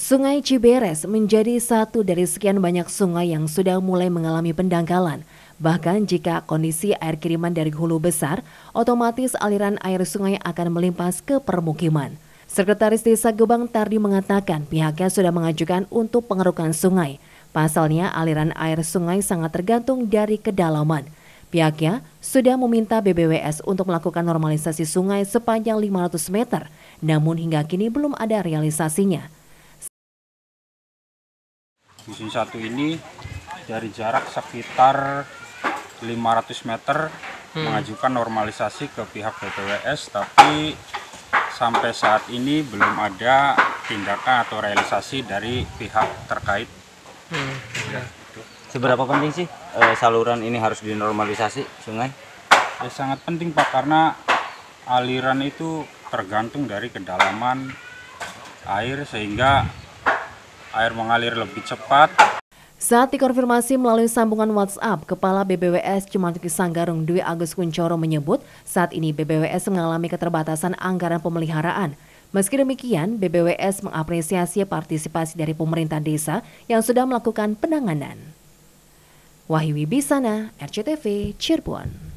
Sungai Ciberes menjadi satu dari sekian banyak sungai yang sudah mulai mengalami pendangkalan. Bahkan jika kondisi air kiriman dari hulu besar, otomatis aliran air sungai akan melimpas ke permukiman. Sekretaris Desa Gebang Tardi mengatakan pihaknya sudah mengajukan untuk pengerukan sungai. Pasalnya aliran air sungai sangat tergantung dari kedalaman. Pihaknya sudah meminta BBWS untuk melakukan normalisasi sungai sepanjang 500 meter, namun hingga kini belum ada realisasinya musim satu ini dari jarak sekitar 500 meter hmm. mengajukan normalisasi ke pihak BPWS tapi sampai saat ini belum ada tindakan atau realisasi dari pihak terkait hmm. Ya. seberapa penting sih e, saluran ini harus dinormalisasi sungai ya, sangat penting pak karena aliran itu tergantung dari kedalaman air sehingga air mengalir lebih cepat. Saat dikonfirmasi melalui sambungan WhatsApp, Kepala BBWS Cemantiki Sanggarung Dwi Agus Kuncoro menyebut saat ini BBWS mengalami keterbatasan anggaran pemeliharaan. Meski demikian, BBWS mengapresiasi partisipasi dari pemerintah desa yang sudah melakukan penanganan. Wahyu Wibisana, RCTV, Cirebon.